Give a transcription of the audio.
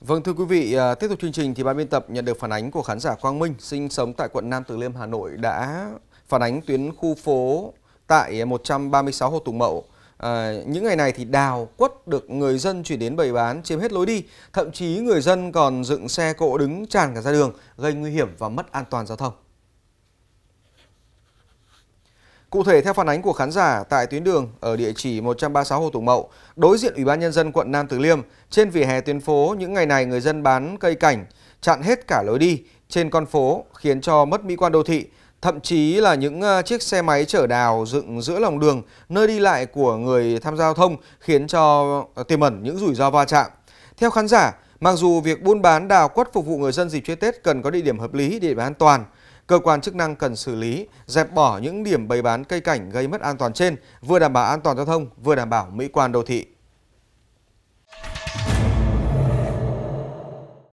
Vâng thưa quý vị, à, tiếp tục chương trình thì ban biên tập nhận được phản ánh của khán giả Quang Minh sinh sống tại quận Nam Từ Liêm Hà Nội đã phản ánh tuyến khu phố tại 136 Hồ Tùng Mậu. À, những ngày này thì đào quất được người dân chuyển đến bày bán chiếm hết lối đi, thậm chí người dân còn dựng xe cộ đứng tràn cả ra đường gây nguy hiểm và mất an toàn giao thông. Cụ thể theo phản ánh của khán giả tại tuyến đường ở địa chỉ 136 Hồ Tùng Mậu, đối diện Ủy ban nhân dân quận Nam Từ Liêm, trên vỉa hè tuyến phố những ngày này người dân bán cây cảnh chặn hết cả lối đi trên con phố khiến cho mất mỹ quan đô thị, thậm chí là những ờ, chiếc xe máy chở đào dựng giữa lòng đường nơi đi lại của người tham gia giao thông khiến cho ờ, tiềm ẩn những rủi ro va chạm. Theo khán giả, mặc dù việc buôn bán đào quất phục vụ người dân dịp chơi Tết cần có địa điểm hợp lý, để an toàn, Cơ quan chức năng cần xử lý, dẹp bỏ những điểm bày bán cây cảnh gây mất an toàn trên, vừa đảm bảo an toàn giao thông, vừa đảm bảo mỹ quan đô thị.